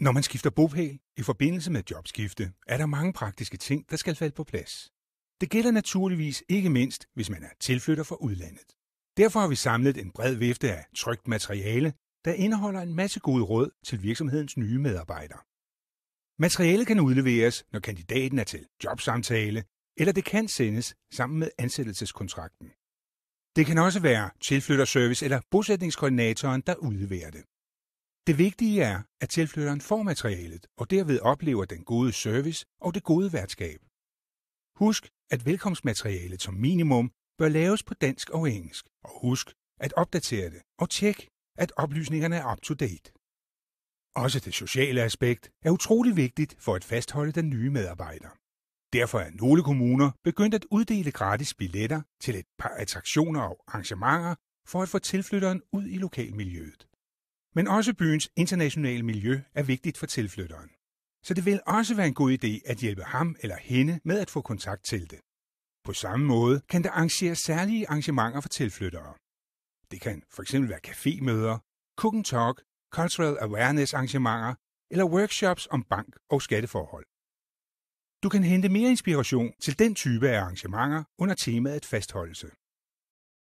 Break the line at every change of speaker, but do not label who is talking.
Når man skifter bopæl i forbindelse med jobskifte, er der mange praktiske ting, der skal falde på plads. Det gælder naturligvis ikke mindst, hvis man er tilflytter fra udlandet. Derfor har vi samlet en bred vifte af trygt materiale, der indeholder en masse gode råd til virksomhedens nye medarbejdere. Materiale kan udleveres, når kandidaten er til jobsamtale, eller det kan sendes sammen med ansættelseskontrakten. Det kan også være tilflytterservice eller bosætningskoordinatoren, der udleverer det. Det vigtige er, at tilflytteren får materialet og derved oplever den gode service og det gode værtskab. Husk, at velkomstmaterialet som minimum bør laves på dansk og engelsk, og husk at opdatere det og tjek, at oplysningerne er up-to-date. Også det sociale aspekt er utrolig vigtigt for at fastholde den nye medarbejder. Derfor er nogle kommuner begyndt at uddele gratis billetter til et par attraktioner og arrangementer for at få tilflytteren ud i lokalmiljøet. Men også byens internationale miljø er vigtigt for tilflytteren. Så det vil også være en god idé at hjælpe ham eller hende med at få kontakt til det. På samme måde kan der arrangeres særlige arrangementer for tilflyttere. Det kan f.eks. være kafemøder, cook and talk, cultural awareness arrangementer eller workshops om bank- og skatteforhold. Du kan hente mere inspiration til den type af arrangementer under temaet fastholdelse.